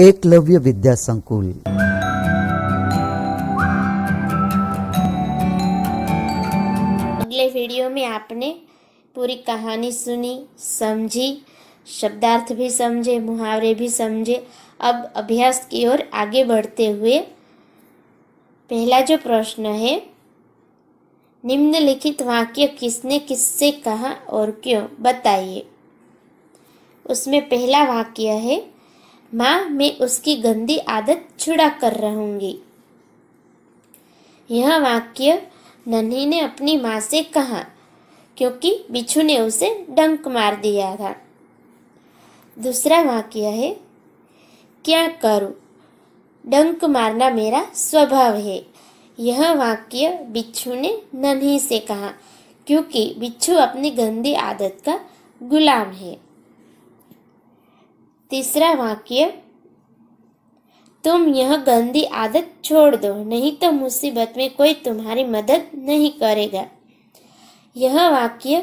एकलव्य विद्या संकुल अगले वीडियो में आपने पूरी कहानी सुनी समझी शब्दार्थ भी समझे मुहावरे भी समझे अब अभ्यास की ओर आगे बढ़ते हुए पहला जो प्रश्न है निम्नलिखित वाक्य किसने किससे कहा और क्यों बताइए उसमें पहला वाक्य है माँ मैं उसकी गंदी आदत छुड़ा कर रहूंगी यह वाक्य नन्ही ने अपनी माँ से कहा क्योंकि बिच्छू ने उसे डंक मार दिया था दूसरा वाक्य है क्या करूं डंक मारना मेरा स्वभाव है यह वाक्य बिच्छू ने नन्ही से कहा क्योंकि बिच्छू अपनी गंदी आदत का गुलाम है तीसरा वाक्य तुम यह गंदी आदत छोड़ दो नहीं तो मुसीबत में कोई तुम्हारी मदद नहीं करेगा यह वाक्य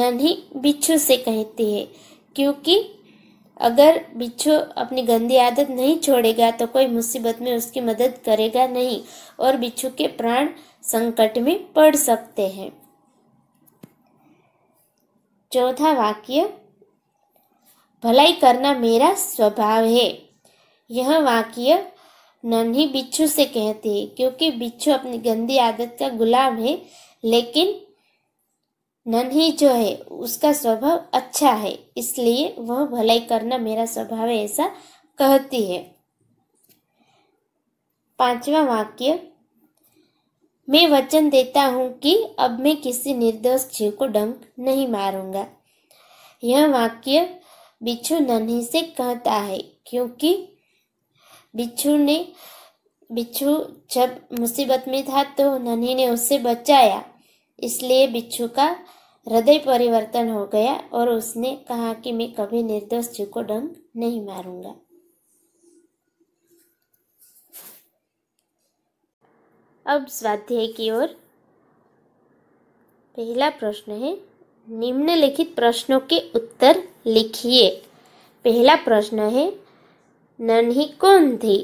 नन्ही बिच्छू से कहती है क्योंकि अगर बिच्छू अपनी गंदी आदत नहीं छोड़ेगा तो कोई मुसीबत में उसकी मदद करेगा नहीं और बिच्छू के प्राण संकट में पड़ सकते हैं चौथा वाक्य भलाई करना मेरा स्वभाव है यह वाक्य नन्ही बिच्छू से कहते हैं क्योंकि बिच्छू अपनी गंदी आदत का गुलाम है लेकिन नन्ही जो है उसका स्वभाव अच्छा है इसलिए वह भलाई करना मेरा स्वभाव है ऐसा कहती है पांचवा वाक्य मैं वचन देता हूँ कि अब मैं किसी निर्दोष जीव को डंक नहीं मारूंगा यह वाक्य बिच्छू नन्हे से कहता है क्योंकि बिच्छू ने बिच्छू जब मुसीबत में था तो नन्हे ने उससे बचाया इसलिए बिच्छू का हृदय परिवर्तन हो गया और उसने कहा कि मैं कभी निर्दोष जीव को डंग नहीं मारूंगा अब स्वाध्याय की ओर पहला प्रश्न है निम्नलिखित प्रश्नों के उत्तर लिखिए पहला प्रश्न है नन्ही कौन थी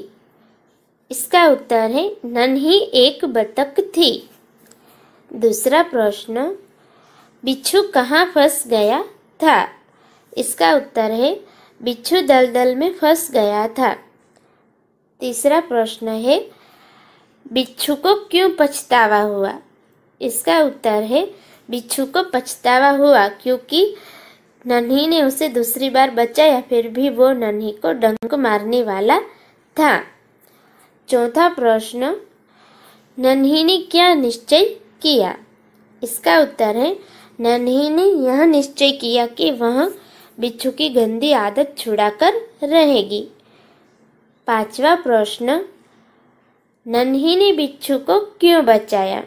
इसका उत्तर है नन्ही एक बतख थी दूसरा प्रश्न बिच्छू कहाँ फंस गया था इसका उत्तर है बिच्छू दलदल में फंस गया था तीसरा प्रश्न है बिच्छू को क्यों पछतावा हुआ इसका उत्तर है बिच्छू को पछतावा हुआ क्योंकि नन्ही ने उसे दूसरी बार बचाया फिर भी वो नन्ही को डंक मारने वाला था चौथा प्रश्न नन्ही ने क्या निश्चय किया इसका उत्तर है नन्ही ने यह निश्चय किया कि वह बिच्छू की गंदी आदत छुड़ाकर रहेगी पांचवा प्रश्न नन्ही ने बिच्छू को क्यों बचाया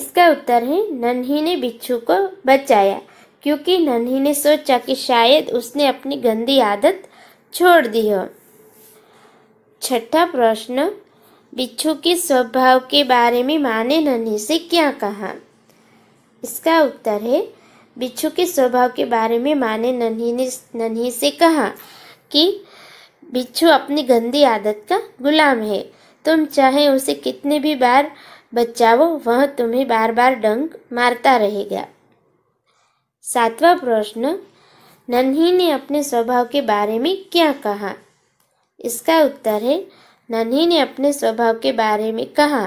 इसका उत्तर है नन्ही ने बिच्छू को बचाया क्योंकि नन्ही ने सोचा कि शायद उसने अपनी गंदी आदत छोड़ दी हो छठा प्रश्न बिच्छू के स्वभाव के बारे में माँ ने नन्ही से क्या कहा इसका उत्तर है बिच्छू के स्वभाव के बारे में माँ ने नन्ही ने नन्ही से कहा कि बिच्छू अपनी गंदी आदत का गुलाम है तुम चाहे उसे कितने भी बार बचाओ वह तुम्हें बार बार डंक मारता रहेगा सातवां प्रश्न नन्ही ने अपने स्वभाव के बारे में क्या कहा इसका उत्तर है नन्ही ने अपने स्वभाव के बारे में कहा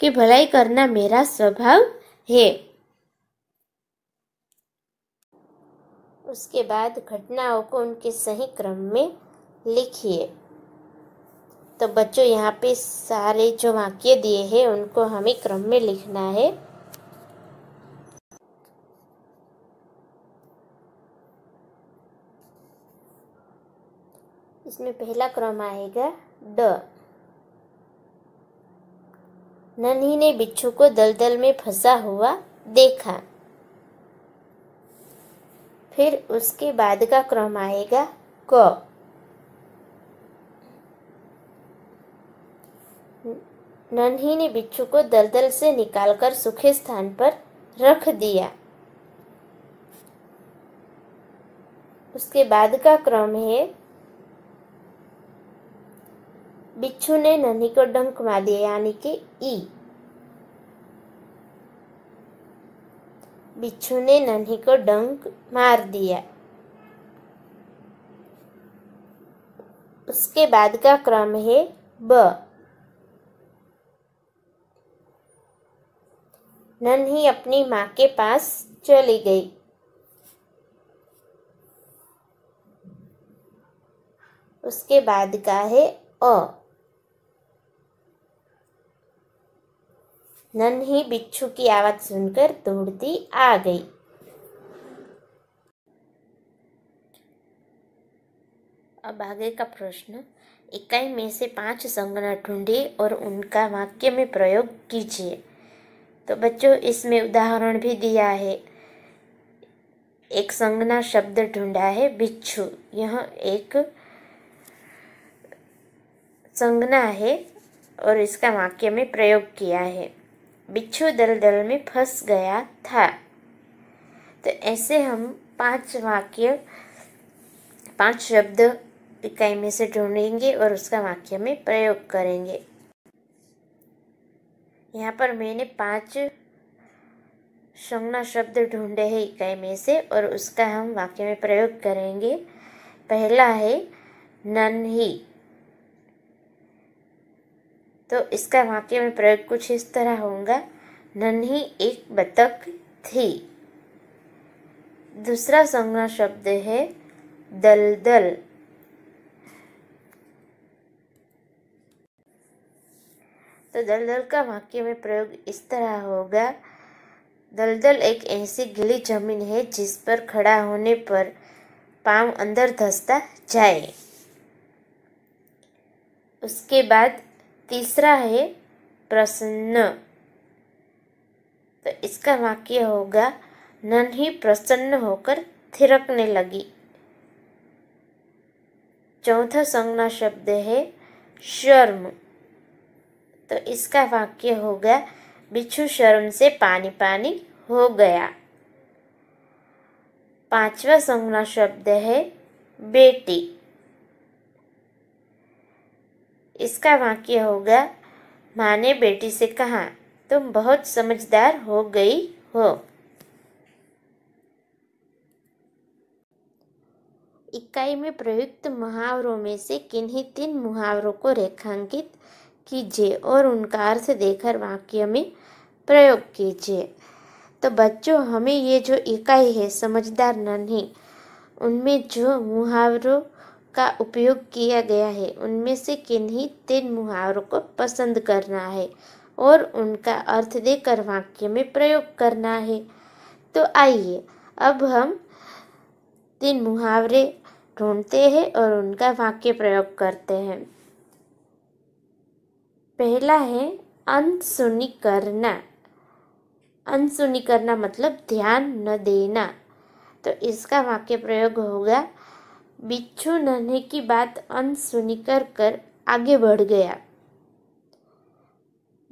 कि भलाई करना मेरा स्वभाव है उसके बाद घटनाओं को उनके सही क्रम में लिखिए तो बच्चों यहाँ पे सारे जो वाक्य दिए हैं उनको हमें क्रम में लिखना है इसमें पहला क्रम आएगा ड नन्ही ने बिच्छू को दलदल में फंसा हुआ देखा फिर उसके बाद का क्रम आएगा क नन्ही ने बिच्छू को दलदल से निकालकर सूखे स्थान पर रख दिया उसके बाद का क्रम है बिच्छू ने नन्ही को डंक मार दिया यानी कि ई बिच्छू ने नन्ही को डंक मार दिया उसके बाद का क्रम है ब नन्ही अपनी माँ के पास चली गई उसके बाद का है अ नन्ही बिच्छू की आवाज़ सुनकर दौड़ती आ गई अब आगे का प्रश्न इकाई में से पांच संगना ढूंढिए और उनका वाक्य में प्रयोग कीजिए तो बच्चों इसमें उदाहरण भी दिया है एक संगना शब्द ढूंढा है बिच्छू यह एक संगना है और इसका वाक्य में प्रयोग किया है बिच्छू दलदल में फंस गया था तो ऐसे हम पांच वाक्य पांच शब्द इकाई में से ढूंढेंगे और उसका वाक्य में प्रयोग करेंगे यहाँ पर मैंने पांच संज्ञा शब्द ढूंढे हैं इकाई में से और उसका हम वाक्य में प्रयोग करेंगे पहला है नन ही तो इसका वाक्य में प्रयोग कुछ इस तरह होगा नन्ही एक बतख थी दूसरा संज्ञा शब्द है दलदल तो दलदल का वाक्य में प्रयोग इस तरह होगा दलदल एक ऐसी गिली जमीन है जिस पर खड़ा होने पर पाँव अंदर धसता जाए उसके बाद तीसरा है प्रसन्न तो इसका वाक्य होगा नन्ही प्रसन्न होकर थिरकने लगी चौथा संज्ञा शब्द है शर्म तो इसका वाक्य होगा बिच्छू शर्म से पानी पानी हो गया पांचवा संज्ञा शब्द है बेटी इसका वाक्य होगा माँ ने बेटी से कहा तुम बहुत समझदार हो गई हो इकाई में प्रयुक्त मुहावरों में से किन्हीं तीन मुहावरों को रेखांकित कीजिए और उनका अर्थ देकर वाक्य में प्रयोग कीजिए तो बच्चों हमें ये जो इकाई है समझदार नन्ही उनमें जो मुहावरों का उपयोग किया गया है उनमें से किन्हीं तीन मुहावरों को पसंद करना है और उनका अर्थ देकर वाक्य में प्रयोग करना है तो आइए अब हम तीन मुहावरे ढूंढते हैं और उनका वाक्य प्रयोग करते हैं पहला है अनसुनी करना अनसुनी करना मतलब ध्यान न देना तो इसका वाक्य प्रयोग होगा बिच्छू नन्हे की बात अन सुनी कर कर आगे बढ़ गया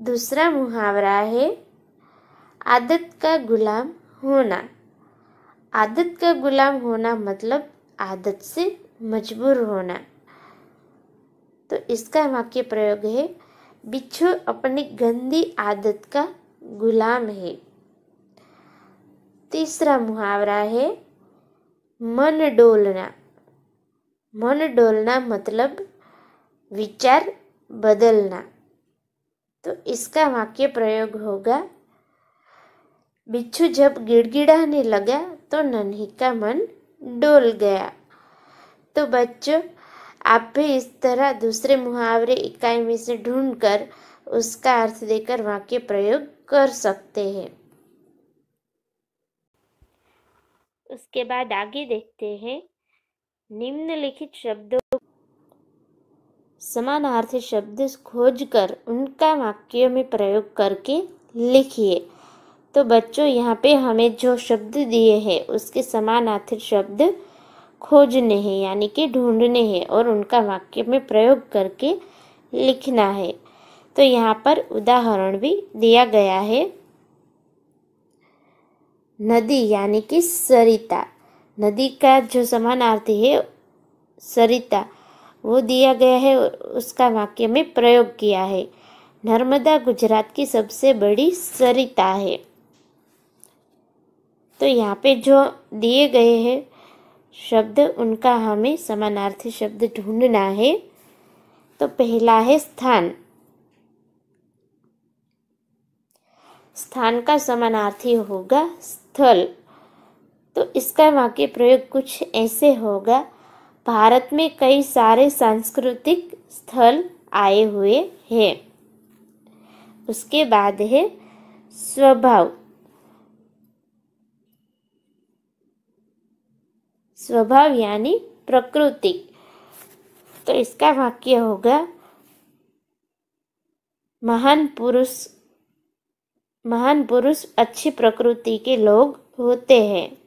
दूसरा मुहावरा है आदत का गुलाम होना आदत का गुलाम होना मतलब आदत से मजबूर होना तो इसका वाक्य प्रयोग है बिच्छू अपनी गंदी आदत का गुलाम है तीसरा मुहावरा है मन डोलना मन डोलना मतलब विचार बदलना तो इसका वाक्य प्रयोग होगा बिच्छू जब गिड़गिड़ाने लगा तो नन्ही का मन डोल गया तो बच्चों आप भी इस तरह दूसरे मुहावरे इकाई में से ढूंढकर उसका अर्थ देकर वाक्य प्रयोग कर सकते हैं उसके बाद आगे देखते हैं निम्नलिखित शब्दों समानार्थी शब्द खोज कर उनका वाक्य में प्रयोग करके लिखिए तो बच्चों यहाँ पे हमें जो शब्द दिए हैं उसके समानार्थी शब्द खोजने हैं यानी कि ढूंढने हैं और उनका वाक्य में प्रयोग करके लिखना है तो यहाँ पर उदाहरण भी दिया गया है नदी यानी कि सरिता नदी का जो समान है सरिता वो दिया गया है उसका वाक्य में प्रयोग किया है नर्मदा गुजरात की सबसे बड़ी सरिता है तो यहाँ पे जो दिए गए हैं शब्द उनका हमें समानार्थी शब्द ढूंढना है तो पहला है स्थान स्थान का समानार्थी होगा स्थल इसका वाक्य प्रयोग कुछ ऐसे होगा भारत में कई सारे सांस्कृतिक स्थल आए हुए हैं उसके बाद है स्वभाव स्वभाव यानी प्रकृति तो इसका वाक्य होगा महान पुरुष महान पुरुष अच्छी प्रकृति के लोग होते हैं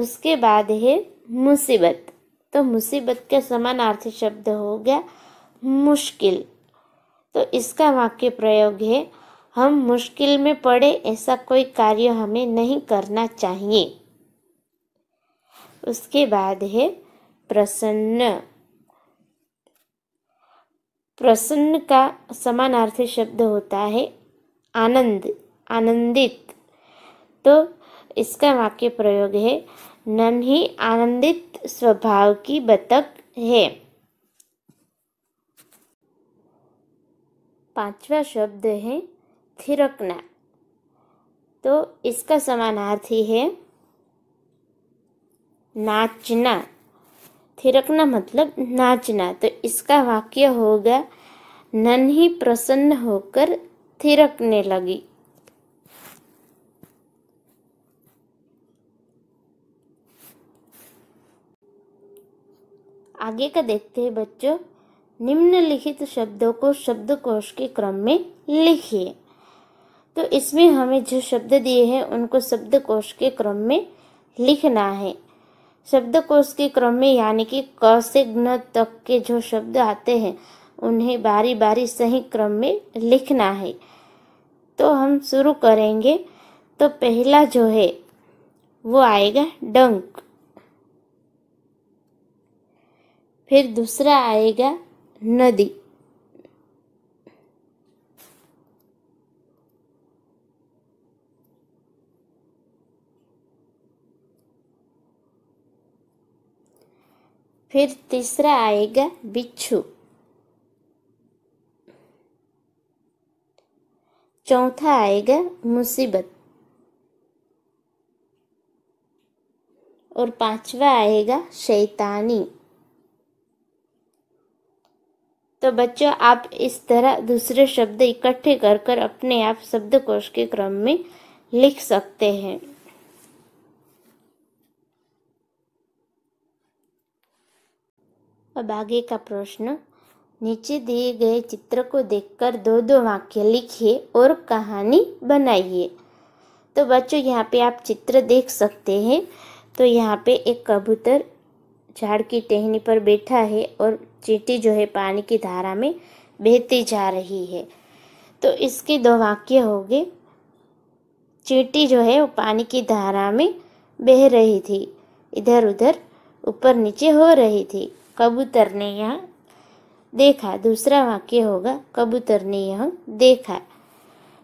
उसके बाद है मुसीबत तो मुसीबत का समानार्थी शब्द हो गया मुश्किल तो इसका वाक्य प्रयोग है हम मुश्किल में पड़े ऐसा कोई कार्य हमें नहीं करना चाहिए उसके बाद है प्रसन्न प्रसन्न का समानार्थी शब्द होता है आनंद आनंदित तो इसका वाक्य प्रयोग है नन्ही आनंदित स्वभाव की बतख है पांचवा शब्द है थिरकना तो इसका समानार्थी है नाचना थिरकना मतलब नाचना तो इसका वाक्य होगा नन्ही प्रसन्न होकर थिरकने लगी आगे का देखते हैं बच्चों निम्नलिखित शब्दों को शब्दकोश के क्रम में लिखिए तो इसमें हमें जो शब्द दिए हैं उनको शब्दकोश के क्रम में लिखना है शब्दकोश के क्रम में यानी कि क से घ तक के जो शब्द आते हैं उन्हें बारी बारी सही क्रम में लिखना है तो हम शुरू करेंगे तो पहला जो है वो आएगा डंक फिर दूसरा आएगा नदी फिर तीसरा आएगा बिच्छू चौथा आएगा मुसीबत और पांचवा आएगा शैतानी तो बच्चों आप इस तरह दूसरे शब्द इकट्ठे कर कर अपने आप शब्दकोश के क्रम में लिख सकते हैं अब आगे का प्रश्न नीचे दिए गए चित्र को देखकर दो दो वाक्य लिखिए और कहानी बनाइए तो बच्चों यहाँ पे आप चित्र देख सकते हैं तो यहाँ पे एक कबूतर झाड़ की टहनी पर बैठा है और चींटी जो है पानी की धारा में बहती जा रही है तो इसके दो वाक्य हो गए चींटी जो है वो पानी की धारा में बह रही थी इधर उधर ऊपर नीचे हो रही थी कबूतर ने यह देखा दूसरा वाक्य होगा कबूतर ने यह देखा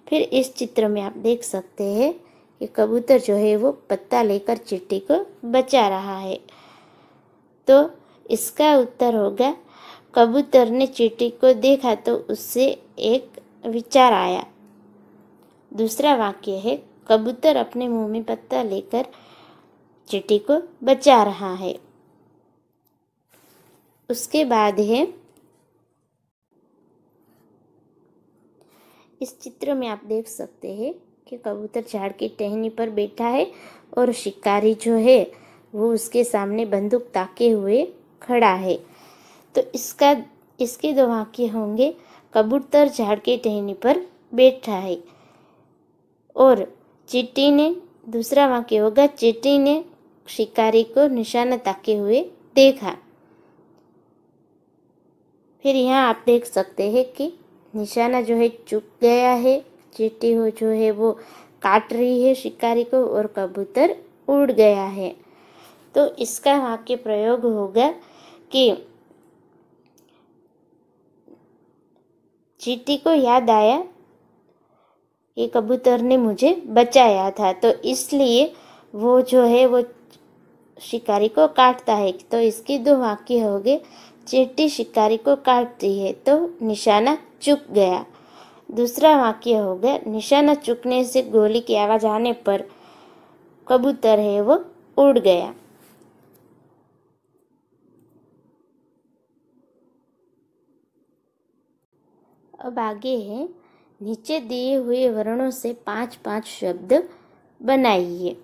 फिर इस चित्र में आप देख सकते हैं कि कबूतर जो है वो पत्ता लेकर चिट्टी को बचा रहा है तो इसका उत्तर होगा कबूतर ने चींटी को देखा तो उससे एक विचार आया दूसरा वाक्य है कबूतर अपने मुंह में पत्ता लेकर चींटी को बचा रहा है उसके बाद है इस चित्र में आप देख सकते हैं कि कबूतर झाड़ की टहनी पर बैठा है और शिकारी जो है वो उसके सामने बंदूक ताके हुए खड़ा है तो इसका इसके दो वाक्य होंगे कबूतर झाड़ के टहनी पर बैठा है और चिट्टी ने दूसरा वाक्य होगा चिट्टी ने शिकारी को निशाना ताके हुए देखा फिर यहाँ आप देख सकते हैं कि निशाना जो है चुक गया है चिट्टी हो जो है वो काट रही है शिकारी को और कबूतर उड़ गया है तो इसका वाक्य प्रयोग होगा कि चीटी को याद आया कि कबूतर ने मुझे बचाया था तो इसलिए वो जो है वो शिकारी को काटता है तो इसकी दो वाक्य हो गए चीटी शिकारी को काटती है तो निशाना चुक गया दूसरा वाक्य हो गया निशाना चुकने से गोली की आवाज़ आने पर कबूतर है वो उड़ गया अब आगे है नीचे दिए हुए वर्णों से पांच पांच शब्द बनाइए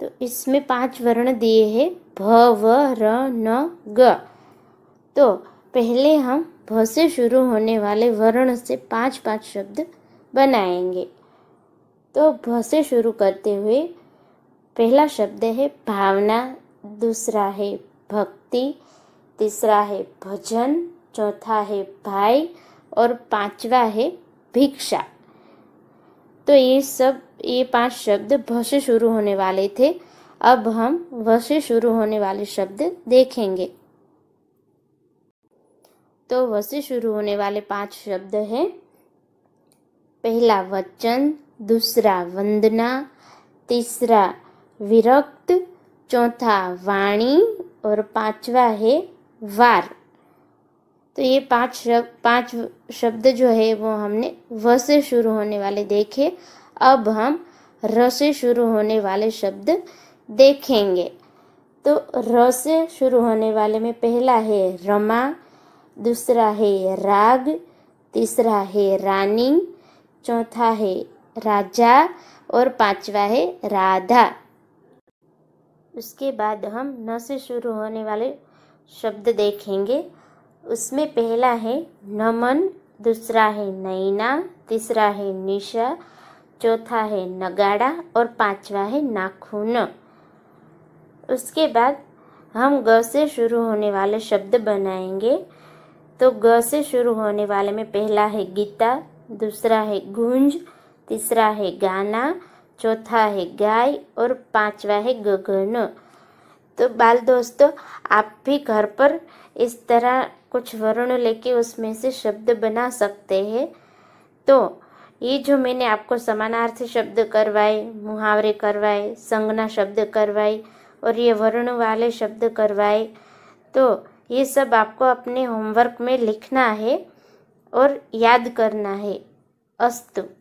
तो इसमें पांच वर्ण दिए हैं भ व र न ग तो पहले हम भ से शुरू होने वाले वर्ण से पांच पांच शब्द बनाएंगे तो भ से शुरू करते हुए पहला शब्द है भावना दूसरा है भक्ति तीसरा है भजन चौथा है भाई और पांचवा है भिक्षा तो ये सब ये पांच शब्द भ से शुरू होने वाले थे अब हम व से शुरू होने वाले शब्द देखेंगे तो व से शुरू होने वाले पांच शब्द हैं पहला वचन दूसरा वंदना तीसरा विरक्त चौथा वाणी और पांचवा है वार तो ये पांच शब्द पांच शब्द जो है वो हमने व से शुरू होने वाले देखे अब हम र से शुरू होने वाले शब्द देखेंगे तो र से शुरू होने वाले में पहला है रमा दूसरा है राग तीसरा है रानी चौथा है राजा और पांचवा है राधा उसके बाद हम न से शुरू होने वाले शब्द देखेंगे उसमें पहला है नमन दूसरा है नैना तीसरा है निशा चौथा है नगाड़ा और पांचवा है नाखून उसके बाद हम ग से शुरू होने वाले शब्द बनाएंगे तो ग से शुरू होने वाले में पहला है गीता दूसरा है गूंज तीसरा है गाना चौथा है गाय और पांचवा है गगन तो बाल दोस्तों आप भी घर पर इस तरह कुछ वर्ण लेके उसमें से शब्द बना सकते हैं तो ये जो मैंने आपको समानार्थी शब्द करवाए मुहावरे करवाए संगना शब्द करवाए और ये वर्ण वाले शब्द करवाए तो ये सब आपको अपने होमवर्क में लिखना है और याद करना है अस्तु